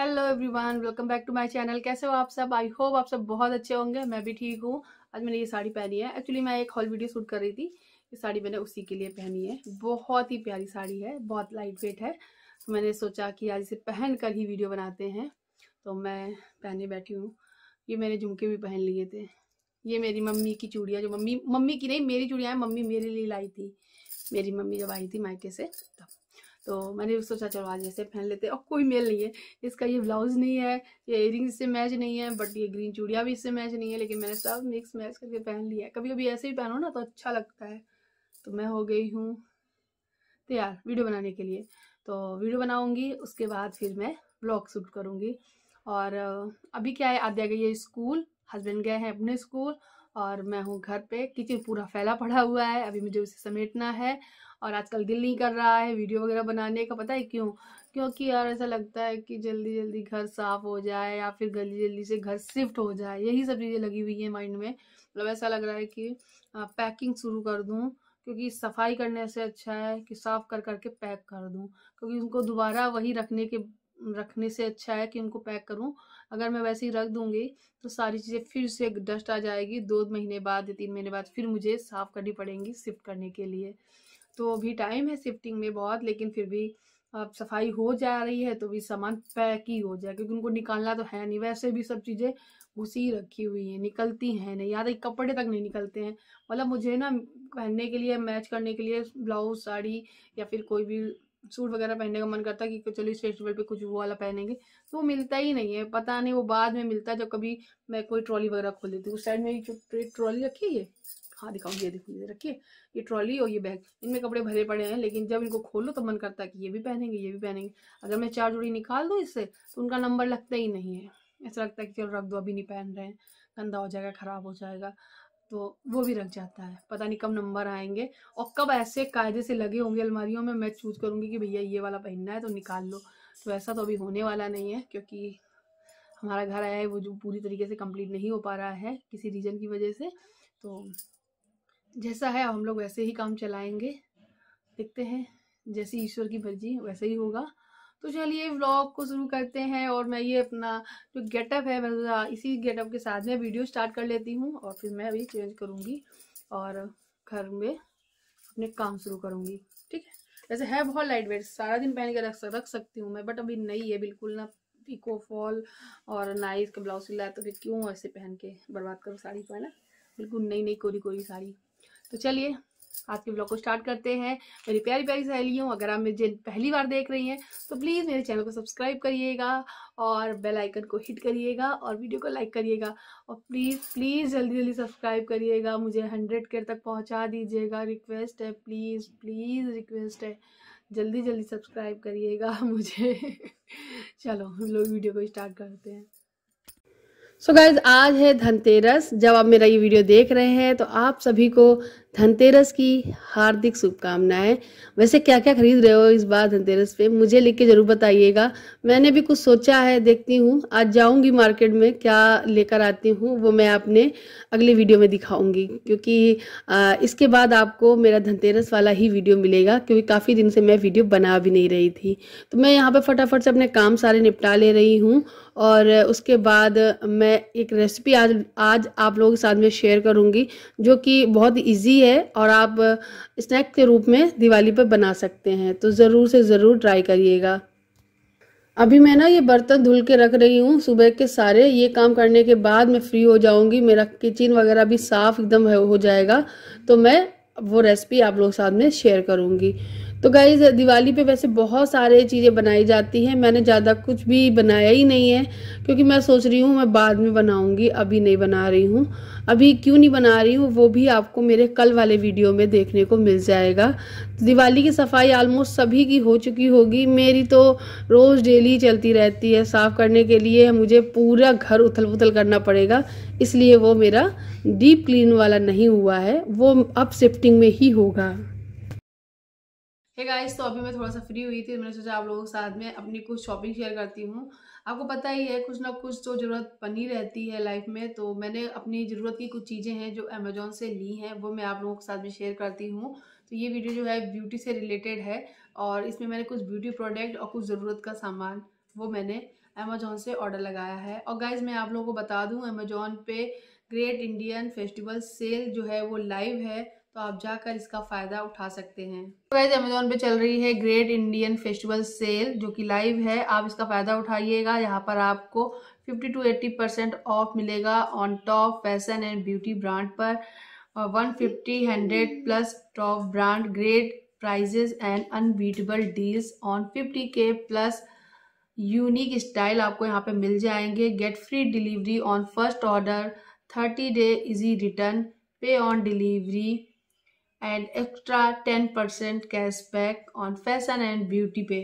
Hello everyone welcome back to my channel कैसे हो आप सब आई होप आप सब बहुत अच्छे होंगे मैं भी ठीक हूँ आज मैंने ये साड़ी पहनी है एक्चुअली मैं एक हॉल वीडियो शूट कर रही थी ये साड़ी मैंने उसी के लिए पहनी है बहुत ही प्यारी साड़ी है बहुत लाइट वेट है तो मैंने सोचा कि आज इसे पहन कर ही वीडियो बनाते हैं तो मैं पहने बैठी हूँ ये मैंने झुमके भी पहन लिए थे ये मेरी मम्मी की चूड़ियाँ जो मम्मी मम्मी की नहीं मेरी चूड़ियाँ मम्मी मेरे लिए लाई थी मेरी मम्मी जब आई थी मायके से तब तो मैंने भी सोचा चलो आज ऐसे पहन लेते और कोई मेल नहीं है इसका ये ब्लाउज नहीं है ये इयरिंग इससे मैच नहीं है बट ये ग्रीन चूड़िया भी इससे मैच नहीं है लेकिन मैंने सब मिक्स मैच करके पहन लिया है कभी कभी ऐसे ही पहनो ना तो अच्छा लगता है तो मैं हो गई हूँ तैयार वीडियो बनाने के लिए तो वीडियो बनाऊंगी उसके बाद फिर मैं ब्लॉग शूट करूँगी और अभी क्या है आद्या गई है स्कूल हस्बैंड गए हैं अपने स्कूल और मैं हूँ घर पे किचन पूरा फैला पड़ा हुआ है अभी मुझे उसे समेटना है और आजकल दिल नहीं कर रहा है वीडियो वगैरह बनाने का पता है क्यों क्योंकि यार ऐसा लगता है कि जल्दी जल्दी घर साफ हो जाए या फिर जल्दी जल्दी से घर शिफ्ट हो जाए यही सब चीज़ें लगी हुई हैं माइंड में मतलब ऐसा लग रहा है कि पैकिंग शुरू कर दूँ क्योंकि सफाई करने से अच्छा है कि साफ कर करके पैक कर दूँ क्योंकि उनको दोबारा वही रखने के रखने से अच्छा है कि उनको पैक करूं अगर मैं वैसे ही रख दूंगी तो सारी चीज़ें फिर से डस्ट आ जाएगी दो महीने बाद या तीन महीने बाद फिर मुझे साफ़ करनी पड़ेंगी शिफ्ट करने के लिए तो अभी टाइम है शिफ्टिंग में बहुत लेकिन फिर भी अब सफाई हो जा रही है तो भी सामान पैक ही हो जाए क्योंकि उनको निकालना तो है नहीं वैसे भी सब चीज़ें घुसी रखी हुई हैं निकलती हैं नहीं याद तक कपड़े तक नहीं निकलते हैं मतलब मुझे ना पहनने के लिए मैच करने के लिए ब्लाउज साड़ी या फिर कोई भी सूट वगैरह पहनने का मन करता है कि चलो इस फेस्टिवल पे कुछ वो वाला पहनेंगे तो वो मिलता ही नहीं है पता नहीं वो बाद में मिलता है जब कभी मैं कोई ट्रॉली वगैरह खोल देती हूँ उस साइड में ट्रॉली रखी है हाँ दिखाऊंगी ये देखो ये रखिए ये ट्रॉली और ये बैग इनमें कपड़े भरे पड़े हैं लेकिन जब इनको खोलो तो मन करता है कि ये भी पहनेंगे ये भी पहनेंगे अगर मैं चार जोड़ी निकाल दूँ इससे तो उनका नंबर लगता ही नहीं है ऐसा लगता है कि चलो रख दो अभी नहीं पहन रहे हैं गंदा हो जाएगा ख़राब हो जाएगा तो वो भी रख जाता है पता नहीं कब नंबर आएंगे और कब ऐसे कायदे से लगे होंगे अलमारियों में मैं चूज करूँगी कि भैया ये वाला पहनना है तो निकाल लो तो ऐसा तो अभी होने वाला नहीं है क्योंकि हमारा घर आया है वो जो पूरी तरीके से कंप्लीट नहीं हो पा रहा है किसी रीज़न की वजह से तो जैसा है हम लोग वैसे ही काम चलाएंगे देखते हैं जैसे ईश्वर की मर्जी वैसे ही होगा तो चलिए व्लॉग को शुरू करते हैं और मैं ये अपना जो गेटअप है मैं इसी गेटअप के साथ में वीडियो स्टार्ट कर लेती हूँ और फिर मैं अभी चेंज करूँगी और घर में अपने काम शुरू करूँगी ठीक है वैसे है बहुत लाइट वेट सारा दिन पहन के रख रख सकती हूँ मैं बट अभी नहीं है बिल्कुल ना पीको फॉल और ना ही इसका ब्लाउज सिला तो फिर क्यों ऐसे पहन के बर्बाद करूँ साड़ी को है ना बिल्कुल नई नई कोरी कोरी साड़ी तो चलिए आज के ब्लॉग को स्टार्ट करते हैं मेरी प्यारी प्यारी सहेली हूँ अगर आप मुझे पहली बार देख रही हैं तो प्लीज़ मेरे चैनल को सब्सक्राइब करिएगा और बेल आइकन को हिट करिएगा और वीडियो को लाइक करिएगा और प्लीज़ प्लीज़ जल्दी जल्दी सब्सक्राइब करिएगा मुझे हंड्रेड के तक पहुँचा दीजिएगा रिक्वेस्ट है प्लीज़ प्लीज़ रिक्वेस्ट है जल्दी जल्दी सब्सक्राइब करिएगा मुझे चलो हम लोग वीडियो को स्टार्ट करते हैं सो so गाइज आज है धनतेरस जब आप मेरा ये वीडियो देख रहे हैं तो आप सभी को धनतेरस की हार्दिक शुभकामनाएं वैसे क्या क्या खरीद रहे हो इस बार धनतेरस पे मुझे लिख के जरूर बताइएगा मैंने भी कुछ सोचा है देखती हूँ आज जाऊंगी मार्केट में क्या लेकर आती हूँ वो मैं आपने अगले वीडियो में दिखाऊंगी क्योंकि आ, इसके बाद आपको मेरा धनतेरस वाला ही वीडियो मिलेगा क्योंकि काफ़ी दिन से मैं वीडियो बना भी नहीं रही थी तो मैं यहाँ पर फटाफट से अपने काम सारे निपटा ले रही हूँ और उसके बाद मैं मैं एक रेसिपी आज आज आप लोगों के साथ में शेयर करूंगी जो कि बहुत इजी है और आप स्नैक uh, के रूप में दिवाली पर बना सकते हैं तो ज़रूर से ज़रूर ट्राई करिएगा अभी मैं ना ये बर्तन धुल के रख रही हूँ सुबह के सारे ये काम करने के बाद मैं फ्री हो जाऊँगी मेरा किचन वगैरह भी साफ़ एकदम हो जाएगा तो मैं वो रेसिपी आप लोग साथ में शेयर करूँगी तो गाइज़ दिवाली पे वैसे बहुत सारे चीज़ें बनाई जाती हैं मैंने ज़्यादा कुछ भी बनाया ही नहीं है क्योंकि मैं सोच रही हूँ मैं बाद में बनाऊँगी अभी नहीं बना रही हूँ अभी क्यों नहीं बना रही हूँ वो भी आपको मेरे कल वाले वीडियो में देखने को मिल जाएगा तो दिवाली की सफाई ऑलमोस्ट सभी की हो चुकी होगी मेरी तो रोज़ डेली चलती रहती है साफ़ करने के लिए मुझे पूरा घर उथल पुथल करना पड़ेगा इसलिए वो मेरा डीप क्लीन वाला नहीं हुआ है वो अब शिफ्टिंग में ही होगा है गाइस तो अभी मैं थोड़ा सा फ्री हुई थी मैंने सोचा आप लोगों के साथ में अपनी कुछ शॉपिंग शेयर करती हूँ आपको पता ही है कुछ ना कुछ तो ज़रूरत बनी रहती है लाइफ में तो मैंने अपनी ज़रूरत की कुछ चीज़ें हैं जो अमेजोन से ली हैं वो मैं आप लोगों के साथ में शेयर करती हूँ तो ये वीडियो जो है ब्यूटी से रिलेटेड है और इसमें मैंने कुछ ब्यूटी प्रोडक्ट और कुछ ज़रूरत का सामान वो मैंने अमेजोन से ऑर्डर लगाया है और गाइज मैं आप लोगों को बता दूँ अमेजोन पे ग्रेट इंडियन फेस्टिवल सेल जो है वो लाइव है तो आप जाकर इसका फ़ायदा उठा सकते हैं तो वैसे अमेजोन पे चल रही है ग्रेट इंडियन फेस्टिवल सेल जो कि लाइव है आप इसका फ़ायदा उठाइएगा यहाँ पर आपको 50 टू 80 परसेंट ऑफ मिलेगा on top fashion and beauty brand पर one fifty hundred plus top brand great prices and unbeatable deals on fifty K plus unique style आपको यहाँ पे मिल जाएंगे get free delivery on first order thirty day easy return pay on delivery and extra ten percent cash back on fashion and beauty पे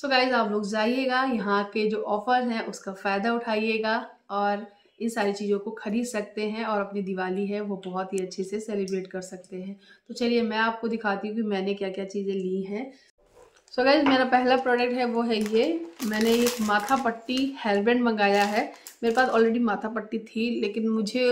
so guys आप लोग जाइएगा यहाँ के जो ऑफर हैं उसका फ़ायदा उठाइएगा और इन सारी चीज़ों को खरीद सकते हैं और अपनी दिवाली है वो बहुत ही अच्छे से सेलिब्रेट कर सकते हैं तो चलिए मैं आपको दिखाती हूँ कि मैंने क्या क्या चीज़ें ली हैं सो गाइज मेरा पहला प्रोडक्ट है वो है ये मैंने एक माथा पट्टी हेयरबैंड मंगाया है मेरे पास ऑलरेडी माथा पट्टी थी लेकिन मुझे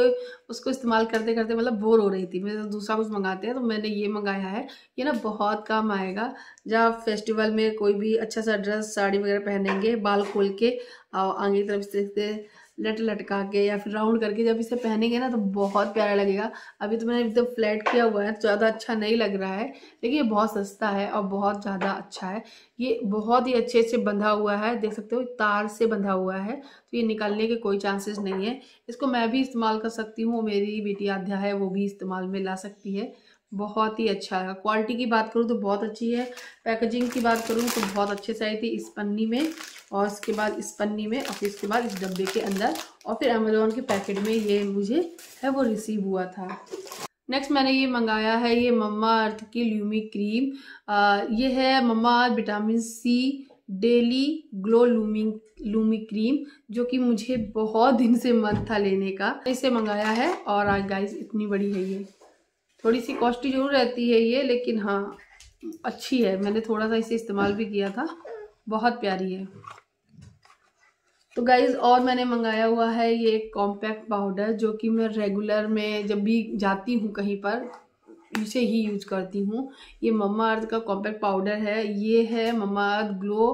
उसको इस्तेमाल करते करते मतलब बोर हो रही थी मेरे तो दूसरा कुछ मंगाते हैं तो मैंने ये मंगाया है ये ना बहुत काम आएगा जब फेस्टिवल में कोई भी अच्छा सा ड्रेस साड़ी वगैरह पहनेंगे बाल खोल के और आगे की तरफ से लट लटका के या फिर राउंड करके जब इसे पहनेंगे ना तो बहुत प्यारा लगेगा अभी तो मैंने एकदम फ्लैट किया हुआ है तो ज़्यादा अच्छा नहीं लग रहा है लेकिन ये बहुत सस्ता है और बहुत ज़्यादा अच्छा है ये बहुत ही अच्छे से बंधा हुआ है देख सकते हो तार से बंधा हुआ है तो ये निकालने के कोई चांसेस नहीं है इसको मैं भी इस्तेमाल कर सकती हूँ मेरी बेटी आध्या है वो भी इस्तेमाल में ला सकती है बहुत ही अच्छा है क्वालिटी की बात करूँ तो बहुत अच्छी है पैकेजिंग की बात करूँ तो बहुत अच्छे से आई थी इस पन्नी में और उसके बाद इस पन्नी में और फिर इसके बाद इस डब्बे के अंदर और फिर अमेजोन के पैकेट में ये मुझे है वो रिसीव हुआ था नेक्स्ट मैंने ये मंगाया है ये मम्मा अर्थ की ल्यूमी क्रीम आ, ये है Mamaearth vitamin C daily glow लूमिंग लूमी क्रीम जो कि मुझे बहुत दिन से मन था लेने का इसे मंगाया है और आज गाइस इतनी बड़ी है ये थोड़ी सी कॉस्टली जरूर रहती है ये लेकिन हाँ अच्छी है मैंने थोड़ा सा इसे इस्तेमाल भी किया था बहुत प्यारी है तो गाइज़ और मैंने मंगाया हुआ है ये एक कॉम्पैक्ट पाउडर जो कि मैं रेगुलर में जब भी जाती हूँ कहीं पर इसे ही यूज करती हूँ ये मम्मा अर्थ का कॉम्पैक्ट पाउडर है ये है Mamaearth glow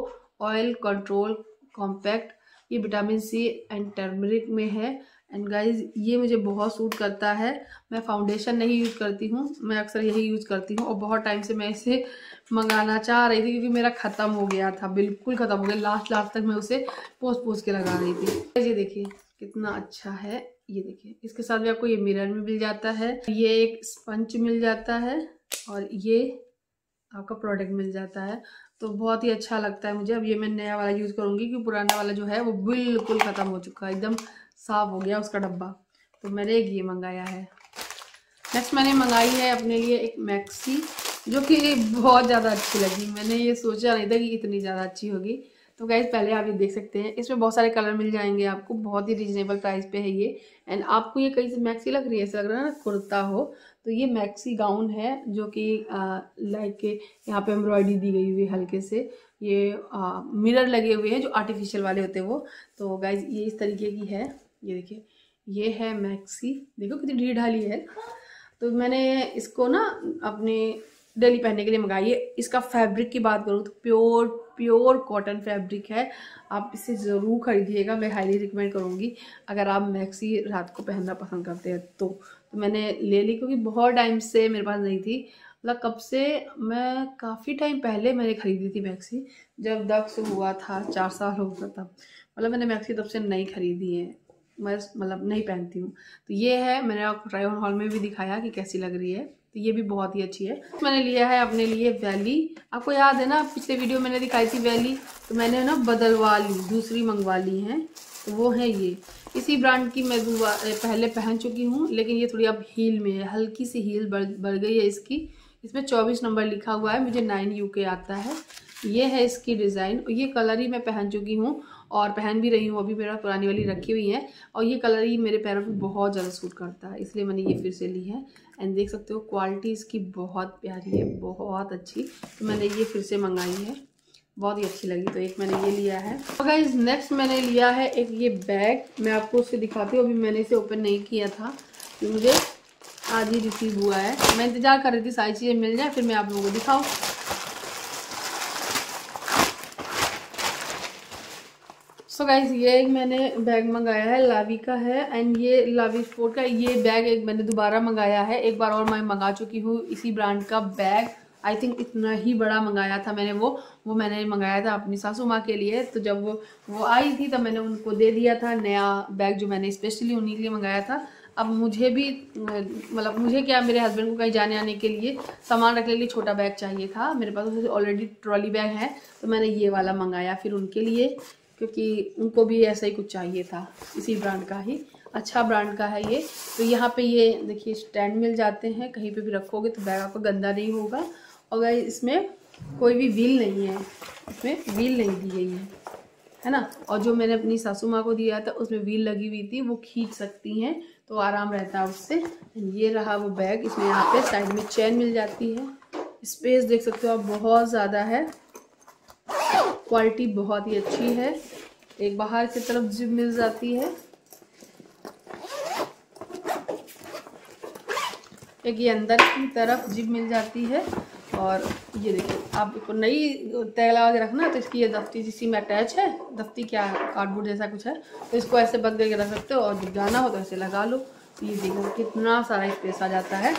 oil control compact ये विटामिन सी एंड टर्मरिक में है एंड गाइज ये मुझे बहुत सूट करता है मैं फाउंडेशन नहीं यूज़ करती हूँ मैं अक्सर यही यूज़ करती हूँ और बहुत टाइम से मैं इसे मंगाना चाह रही थी क्योंकि मेरा ख़त्म हो गया था बिल्कुल ख़त्म हो गया लास्ट लास्ट तक मैं उसे पोस पोस के लगा रही थी ये देखिए कितना अच्छा है ये देखिए इसके साथ में आपको ये मिरर में मिल जाता है ये एक स्पंच मिल जाता है और ये आपका प्रोडक्ट मिल जाता है तो बहुत ही अच्छा लगता है मुझे अब ये मैं नया वाला यूज़ करूँगी क्योंकि पुराना वाला जो है वो बिल्कुल ख़त्म हो चुका है एकदम साफ हो गया उसका डब्बा तो मैंने एक ये मंगाया है नेक्स्ट मैंने मंगाई है अपने लिए एक मैक्सी जो कि बहुत ज़्यादा अच्छी लगी मैंने ये सोचा नहीं था कि इतनी ज़्यादा अच्छी होगी तो गाइज पहले आप ये देख सकते हैं इसमें बहुत सारे कलर मिल जाएंगे आपको बहुत ही रिजनेबल प्राइस पे है ये एंड आपको ये कहीं से मैक्सी लग रही है ऐसा लग रहा है ना कुर्ता हो तो ये मैक्सी गाउन है जो कि लाइक यहाँ पे एम्ब्रॉयडरी दी गई हुई हल्के से ये मिरर लगे हुए हैं जो आर्टिफिशियल वाले होते हैं वो तो गाइज ये इस तरीके की है ये देखिए ये है मैक्सी देखो कितनी ढीर ढाली है तो मैंने इसको ना अपने डेली पहनने के लिए मंगाई है इसका फैब्रिक की बात करूँ तो प्योर प्योर कॉटन फैब्रिक है आप इसे ज़रूर खरीदिएगा मैं हाईली रिकमेंड करूँगी अगर आप मैक्सी रात को पहनना पसंद करते हैं तो, तो मैंने ले ली क्योंकि बहुत टाइम से मेरे पास नहीं थी मतलब कब से मैं काफ़ी टाइम पहले मैंने ख़रीदी थी मैक्सी जब दक्ष हुआ था चार साल हो गया था मतलब मैंने मैक्सी तब से नहीं खरीदी है मैं मतलब नहीं पहनती हूँ तो ये है मैंने आपको ट्राई ऑन हॉल में भी दिखाया कि कैसी लग रही है तो ये भी बहुत ही अच्छी है मैंने लिया है अपने लिए वैली आपको याद है ना पिछले वीडियो मैंने दिखाई थी वैली तो मैंने ना बदलवा ली दूसरी मंगवा ली हैं तो वो है ये इसी ब्रांड की मैं पहले पहन चुकी हूँ लेकिन ये थोड़ी अब हील में है हल्की सी हील बढ़ बढ़ गई है इसकी इसमें चौबीस नंबर लिखा हुआ है मुझे नाइन यू के आता है ये है इसकी डिज़ाइन ये कलर ही मैं पहन चुकी हूँ और पहन भी रही हूँ अभी मेरा पुरानी वाली हम्म। रखी हुई है और ये कलर ही मेरे पैरों पर बहुत ज़्यादा सूट करता है इसलिए मैंने ये फिर से ली है एंड देख सकते हो क्वालिटी इसकी बहुत प्यारी है बहुत अच्छी तो मैंने ये फिर से मंगाई है बहुत ही अच्छी लगी तो एक मैंने ये लिया है और तो नेक्स्ट मैंने लिया है एक ये बैग मैं आपको उससे दिखाती हूँ अभी मैंने इसे ओपन नहीं किया था कि तो मुझे आज ही रिसीव हुआ है मैं इंतज़ार कर रही थी सारी चीज़ें मिल जाए फिर मैं आप लोगों को दिखाऊँ सो गाइज ये एक मैंने बैग मंगाया है लावी का है एंड ये लावी स्पोर्ट का ये बैग एक मैंने दोबारा मंगाया है एक बार और मैं मंगा चुकी हूँ इसी ब्रांड का बैग आई थिंक इतना ही बड़ा मंगाया था मैंने वो वो मैंने मंगाया था अपनी सासू माँ के लिए तो जब वो वो आई थी तब मैंने उनको दे दिया था नया बैग जो मैंने स्पेशली उन्हीं के लिए मंगाया था अब मुझे भी मतलब मुझे क्या मेरे हस्बैंड को कहीं जाने आने के लिए सामान रखने के लिए छोटा बैग चाहिए था मेरे पास ऑलरेडी ट्रॉली बैग है तो मैंने ये वाला मंगाया फिर उनके लिए क्योंकि उनको भी ऐसा ही कुछ चाहिए था इसी ब्रांड का ही अच्छा ब्रांड का है ये तो यहाँ पे ये देखिए स्टैंड मिल जाते हैं कहीं पे भी रखोगे तो बैग आपका गंदा नहीं होगा और इसमें कोई भी व्हील नहीं है इसमें व्हील नहीं दी गई है है ना और जो मैंने अपनी सासू माँ को दिया था उसमें व्हील लगी हुई थी वो खींच सकती हैं तो आराम रहता है उससे ये रहा वो बैग इसमें यहाँ पे साइड में चैन मिल जाती है स्पेस देख सकते हो आप बहुत ज़्यादा है क्वालिटी बहुत ही अच्छी है एक बाहर की तरफ जिप मिल जाती है एक ये अंदर की तरफ जिप मिल जाती है और ये देखिए आपको नई तय लगा के रखना तो इसकी ये दफ्ती जिसी में अटैच है दफ्ती क्या है कार्डबोर्ड जैसा कुछ है तो इसको ऐसे बंद करके रख सकते हो और जब जाना हो तो ऐसे लगा लो तो ये देखो कितना सारा स्पेस आ जाता है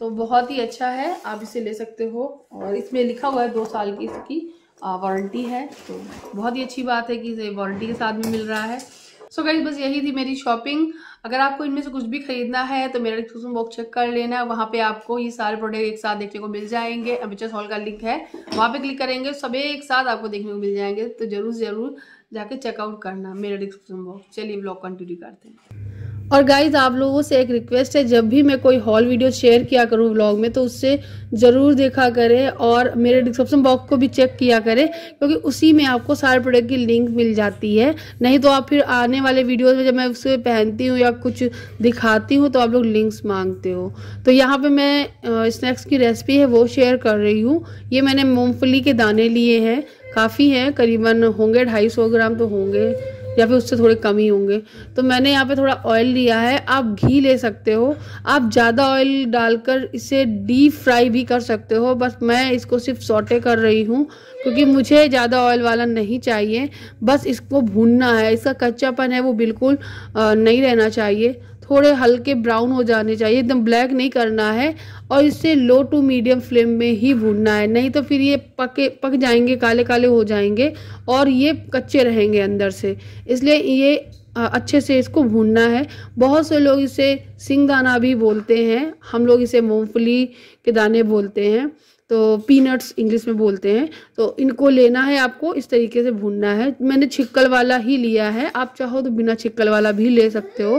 तो बहुत ही अच्छा है आप इसे ले सकते हो और इसमें लिखा हुआ है दो साल की इसकी वारंटी है तो बहुत ही अच्छी बात है कि वारंटी के साथ में मिल रहा है सो so गाइज बस यही थी मेरी शॉपिंग अगर आपको इनमें से कुछ भी खरीदना है तो मेरा डिस्क्रिप्शन बॉक्स चेक कर लेना है वहाँ पे आपको ये सारे प्रोडक्ट एक साथ देखने को मिल जाएंगे अमिचर्स हॉल का लिंक है वहाँ पे क्लिक करेंगे सभी एक साथ आपको देखने को मिल जाएंगे तो जरूर जरूर जाके चेकआउट करना मेरा डिस्क्रिप्शन बॉक्स चलिए ब्लॉग कंटिन्यू करते हैं और गाइज आप लोगों से एक रिक्वेस्ट है जब भी मैं कोई हॉल वीडियो शेयर किया करूँ व्लॉग में तो उससे ज़रूर देखा करें और मेरे डिस्क्रिप्शन बॉक्स को भी चेक किया करें क्योंकि उसी में आपको सारे प्रोडक्ट की लिंक मिल जाती है नहीं तो आप फिर आने वाले वीडियोज में जब मैं उसे पहनती हूँ या कुछ दिखाती हूँ तो आप लोग लिंक्स मांगते हो तो यहाँ पर मैं स्नैक्स की रेसिपी है वो शेयर कर रही हूँ ये मैंने मूँगफली के दाने लिए हैं काफ़ी हैं करीबन होंगे ढाई ग्राम तो होंगे या फिर उससे थोड़े कम ही होंगे तो मैंने यहाँ पे थोड़ा ऑयल लिया है आप घी ले सकते हो आप ज़्यादा ऑयल डालकर इसे डीप फ्राई भी कर सकते हो बस मैं इसको सिर्फ सोटे कर रही हूँ क्योंकि मुझे ज़्यादा ऑयल वाला नहीं चाहिए बस इसको भूनना है इसका कच्चापन है वो बिल्कुल नहीं रहना चाहिए थोड़े हल्के ब्राउन हो जाने चाहिए एकदम ब्लैक नहीं करना है और इसे लो टू मीडियम फ्लेम में ही भूनना है नहीं तो फिर ये पके पक जाएंगे काले काले हो जाएंगे और ये कच्चे रहेंगे अंदर से इसलिए ये अच्छे से इसको भूनना है बहुत से लोग इसे सिंग दाना भी बोलते हैं हम लोग इसे मूँगफली के दाने बोलते हैं तो पीनट्स इंग्लिश में बोलते हैं तो इनको लेना है आपको इस तरीके से भूनना है मैंने छिक्कल वाला ही लिया है आप चाहो तो बिना छिक्कल वाला भी ले सकते हो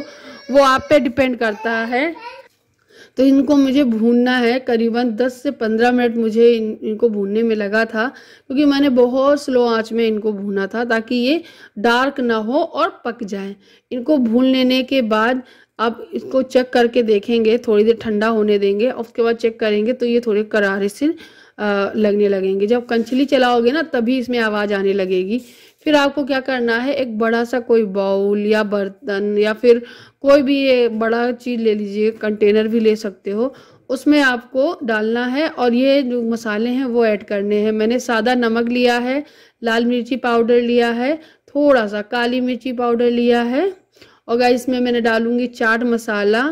वो आप पे डिपेंड करता है तो इनको मुझे भूनना है करीबन 10 से 15 मिनट मुझे इन, इनको भूनने में लगा था क्योंकि मैंने बहुत स्लो आंच में इनको भूना था ताकि ये डार्क ना हो और पक जाए इनको भून लेने के बाद आप इसको चेक करके देखेंगे थोड़ी देर ठंडा होने देंगे और उसके बाद चेक करेंगे तो ये थोड़े करारे से लगने लगेंगे जब कंचली चलाओगे ना तभी इसमें आवाज़ आने लगेगी फिर आपको क्या करना है एक बड़ा सा कोई बाउल या बर्तन या फिर कोई भी ये बड़ा चीज़ ले लीजिए कंटेनर भी ले सकते हो उसमें आपको डालना है और ये जो मसाले हैं वो ऐड करने हैं मैंने सादा नमक लिया है लाल मिर्ची पाउडर लिया है थोड़ा सा काली मिर्ची पाउडर लिया है और गाइस इसमें मैंने डालूंगी चाट मसाला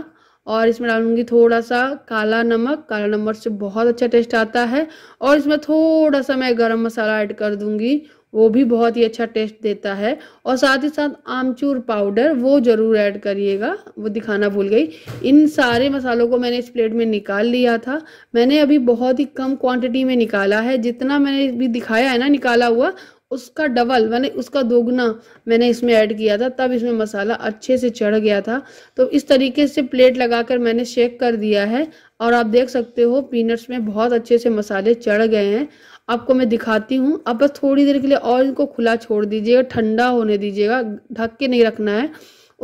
और इसमें डालूंगी थोड़ा सा काला नमक काला नमक से बहुत अच्छा टेस्ट आता है और इसमें थोड़ा सा मैं गरम मसाला ऐड कर दूंगी वो भी बहुत ही अच्छा टेस्ट देता है और साथ ही साथ आमचूर पाउडर वो ज़रूर ऐड करिएगा वो दिखाना भूल गई इन सारे मसालों को मैंने इस प्लेट में निकाल लिया था मैंने अभी बहुत ही कम क्वांटिटी में निकाला है जितना मैंने भी दिखाया है ना निकाला हुआ उसका डबल मैंने उसका दोगुना मैंने इसमें ऐड किया था तब इसमें मसाला अच्छे से चढ़ गया था तो इस तरीके से प्लेट लगाकर मैंने शेक कर दिया है और आप देख सकते हो पीनट्स में बहुत अच्छे से मसाले चढ़ गए हैं आपको मैं दिखाती हूँ अब बस थोड़ी देर के लिए और इनको खुला छोड़ दीजिएगा ठंडा होने दीजिएगा ढक के नहीं रखना है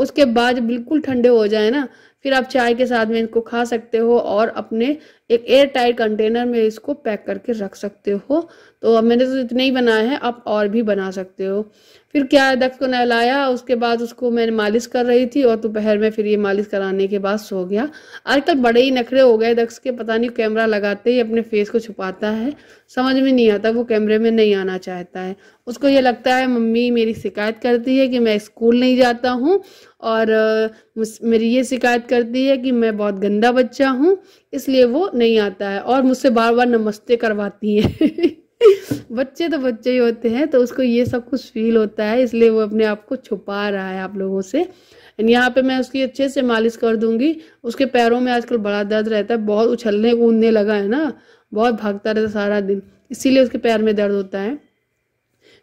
उसके बाद बिल्कुल ठंडे हो जाए ना फिर आप चाय के साथ में इनको खा सकते हो और अपने एक एयर टाइट कंटेनर में इसको पैक करके रख सकते हो तो अब मैंने तो इतने ही बनाए हैं आप और भी बना सकते हो फिर क्या दक्ष को नहलाया उसके बाद उसको मैंने मालिश कर रही थी और दोपहर में फिर ये मालिश कराने के बाद सो गया आजकल बड़े ही नखरे हो गए दक्ष के पता नहीं कैमरा लगाते ही अपने फेस को छुपाता है समझ में नहीं आता वो कैमरे में नहीं आना चाहता है उसको ये लगता है मम्मी मेरी शिकायत करती है कि मैं स्कूल नहीं जाता हूँ और मेरी ये शिकायत करती है कि मैं बहुत गंदा बच्चा हूँ इसलिए वो नहीं आता है और मुझसे बार बार नमस्ते करवाती हैं बच्चे तो बच्चे ही होते हैं तो उसको ये सब कुछ फील होता है इसलिए वो अपने आप को छुपा रहा है आप लोगों से एंड यहाँ पे मैं उसकी अच्छे से मालिश कर दूंगी उसके पैरों में आजकल बड़ा दर्द रहता है बहुत उछलने कूदने लगा है ना बहुत भागता रहता सारा दिन इसीलिए उसके पैर में दर्द होता है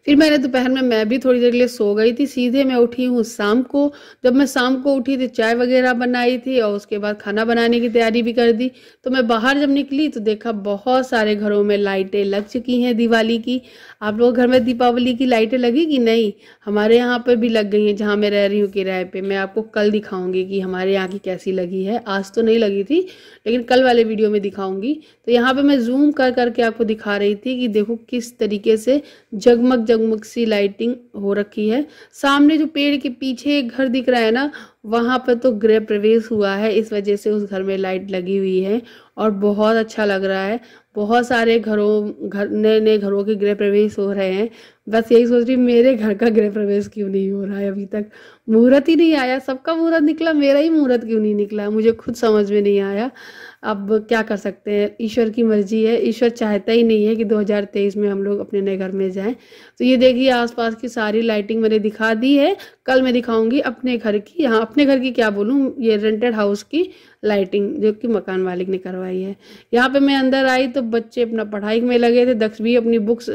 फिर मैंने दोपहर में मैं भी थोड़ी देर के लिए सो गई थी सीधे मैं उठी हूँ शाम को जब मैं शाम को उठी थी तो चाय वगैरह बनाई थी और उसके बाद खाना बनाने की तैयारी भी कर दी तो मैं बाहर जब निकली तो देखा बहुत सारे घरों में लाइटें लग चुकी हैं दिवाली की आप लोग घर में दीपावली की लाइटें लगी कि नहीं हमारे यहाँ पर भी लग गई हैं जहाँ मैं रह रही हूँ किराए पर मैं आपको कल दिखाऊंगी कि हमारे यहाँ की कैसी लगी है आज तो नहीं लगी थी लेकिन कल वाले वीडियो में दिखाऊंगी तो यहाँ पर मैं जूम कर करके आपको दिखा रही थी कि देखो किस तरीके से जगमग जग जगमग सी लाइटिंग हो रखी है सामने जो पेड़ के पीछे एक घर दिख रहा है ना वहां पर तो गृह प्रवेश हुआ है इस वजह से उस घर में लाइट लगी हुई है और बहुत अच्छा लग रहा है बहुत सारे घरों घर नए नए घरों के गृह प्रवेश हो रहे हैं बस यही सोच रही मेरे घर का गृह प्रवेश क्यों नहीं हो रहा है अभी तक मुहूर्त ही नहीं आया सबका मुहूर्त निकला मेरा ही मुहूर्त क्यों नहीं निकला मुझे खुद समझ में नहीं आया अब क्या कर सकते हैं ईश्वर की मर्जी है ईश्वर चाहता ही नहीं है कि 2023 में हम लोग अपने नए घर में जाएं तो ये देखिए आसपास की सारी लाइटिंग मैंने दिखा दी है कल मैं दिखाऊंगी अपने घर की यहाँ अपने घर की क्या बोलूँ ये रेंटेड हाउस की लाइटिंग जो कि मकान मालिक ने करवाई है यहाँ पे मैं अंदर आई तो बच्चे अपना पढ़ाई में लगे थे दक्ष भी अपनी बुक्स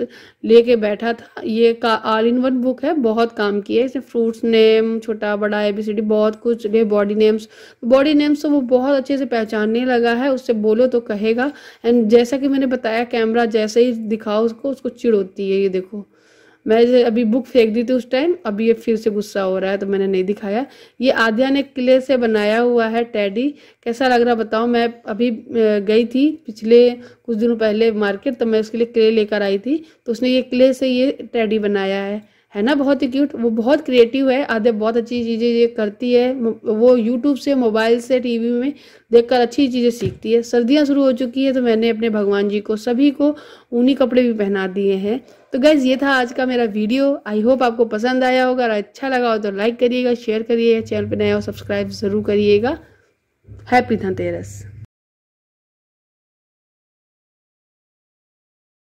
लेके बैठा था ये का ऑल इन वन बुक है बहुत काम की है इसे फ्रूट्स नेम छोटा बड़ा एबीसीडी बहुत कुछ ने बॉडी नेम्स बॉडी नेम्स तो वो बहुत अच्छे से पहचानने लगा है उससे बोलो तो कहेगा एंड जैसा कि मैंने बताया कैमरा जैसे ही दिखाओ उसको उसको चिड़ होती है ये देखो मैं अभी बुक फेंक दी थी उस टाइम अभी ये फिर से गुस्सा हो रहा है तो मैंने नहीं दिखाया ये आद्या ने किले से बनाया हुआ है टैडी कैसा लग रहा बताओ मैं अभी गई थी पिछले कुछ दिनों पहले मार्केट तो मैं उसके लिए किले लेकर आई थी तो उसने ये किले से ये टैडी बनाया है है ना बहुत ही क्यूट वो बहुत क्रिएटिव है आधे बहुत अच्छी चीज़ें ये करती है वो यूट्यूब से मोबाइल से टीवी में देखकर अच्छी चीज़ें सीखती है सर्दियाँ शुरू हो चुकी है तो मैंने अपने भगवान जी को सभी को ऊनी कपड़े भी पहना दिए हैं तो गैज़ ये था आज का मेरा वीडियो आई होप आपको पसंद आया होगा अगर अच्छा लगा हो तो लाइक करिएगा शेयर करिएगा चैनल पर नया हो सब्सक्राइब ज़रूर करिएगा हैप्पी धनतेरस